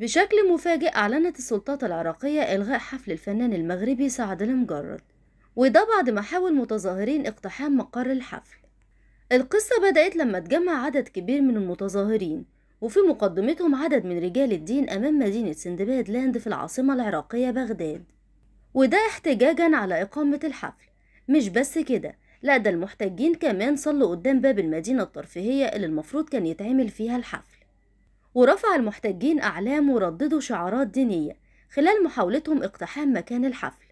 بشكل مفاجئ أعلنت السلطات العراقية إلغاء حفل الفنان المغربي سعد المجرد وده بعد ما حاول متظاهرين اقتحام مقر الحفل القصة بدأت لما اتجمع عدد كبير من المتظاهرين وفي مقدمتهم عدد من رجال الدين أمام مدينة سندباد لاند في العاصمة العراقية بغداد وده احتجاجا على إقامة الحفل مش بس كده لا ده المحتجين كمان صلوا قدام باب المدينة الترفيهية اللي المفروض كان يتعمل فيها الحفل ورفع المحتجين أعلام ورددوا شعارات دينية خلال محاولتهم اقتحام مكان الحفل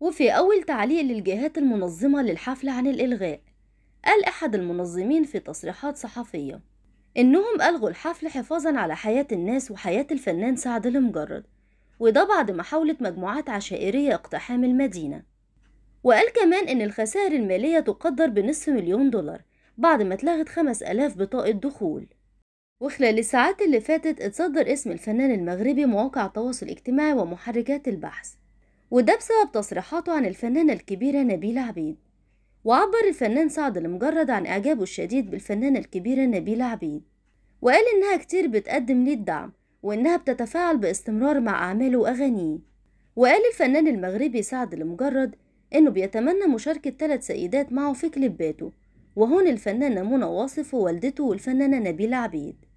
وفي أول تعليق للجهات المنظمة للحفل عن الإلغاء قال أحد المنظمين في تصريحات صحفية إنهم ألغوا الحفل حفاظا على حياة الناس وحياة الفنان سعد المجرد وده بعد محاولة مجموعات عشائرية اقتحام المدينة وقال كمان إن الخسائر المالية تقدر بنصف مليون دولار بعد ما اتلغت خمس ألاف بطاقة دخول وخلال الساعات اللي فاتت اتصدر اسم الفنان المغربي مواقع التواصل الاجتماعي ومحركات البحث وده بسبب تصريحاته عن الفنانة الكبيرة نبيلة عبيد وعبر الفنان سعد المجرد عن إعجابه الشديد بالفنانة الكبيرة نبيلة عبيد وقال إنها كتير بتقدم ليه الدعم وإنها بتتفاعل باستمرار مع أعماله وأغانيه وقال الفنان المغربي سعد المجرد إنه بيتمنى مشاركة ثلاث سيدات معه في كليباته وهون الفنانة منى واصف ووالدته والفنانة نبيلة عبيد